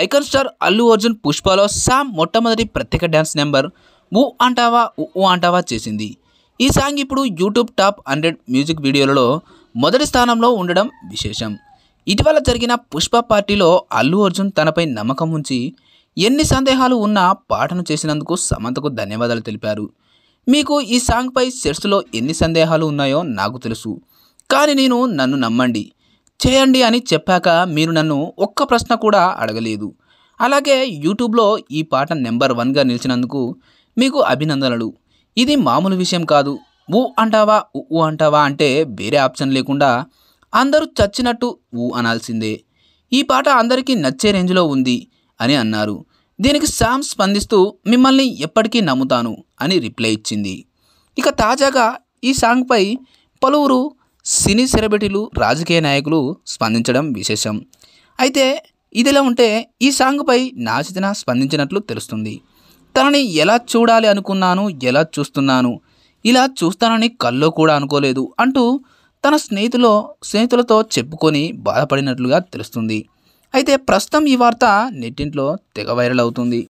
icon star Allu Arjun పుష్పలో సామ్ మొట్టమొదటి ప్రత్యేక డ్యాన్స్ నెంబర్ ఊ అంటావా ఊ అంటావా చేసింది ఈ సాంగ్ ఇప్పుడు యూట్యూబ్ టాప్ హండ్రెడ్ మ్యూజిక్ వీడియోలలో మొదటి స్థానంలో ఉండడం విశేషం ఇటీవల జరిగిన పుష్ప పార్టీలో అల్లు అర్జున్ తనపై నమ్మకం ఉంచి ఎన్ని సందేహాలు ఉన్నా పాటను చేసినందుకు సమంతకు ధన్యవాదాలు తెలిపారు మీకు ఈ సాంగ్పై సెట్స్లో ఎన్ని సందేహాలు ఉన్నాయో నాకు తెలుసు కానీ నేను నన్ను నమ్మండి చేయండి అని చెప్పాక మీరు నన్ను ఒక్క ప్రశ్న కూడా అడగలేదు అలాగే యూట్యూబ్లో ఈ పాట నెంబర్ వన్గా నిలిచినందుకు మీకు అభినందనలు ఇది మామూలు విషయం కాదు ఊ అంటావా ఊ అంటావా అంటే వేరే ఆప్షన్ లేకుండా అందరూ చచ్చినట్టు ఊ అనాల్సిందే ఈ పాట అందరికీ నచ్చే రేంజ్లో ఉంది అని అన్నారు దీనికి శామ్ స్పందిస్తూ మిమ్మల్ని ఎప్పటికీ నమ్ముతాను అని రిప్లై ఇచ్చింది ఇక తాజాగా ఈ సాంగ్పై పలువురు సినీ సెలబ్రిటీలు రాజకీయ నాయకులు స్పందించడం విశేషం అయితే ఇదిలా ఉంటే ఈ సాంగ్పై నాచితన స్పందించినట్లు తెలుస్తుంది తనని ఎలా చూడాలి అనుకున్నాను ఎలా చూస్తున్నాను ఇలా చూస్తానని కల్లో కూడా అనుకోలేదు అంటూ తన స్నేహితులో స్నేహితులతో చెప్పుకొని బాధపడినట్లుగా తెలుస్తుంది అయితే ప్రస్తుతం ఈ వార్త నెట్టింట్లో తెగ వైరల్ అవుతుంది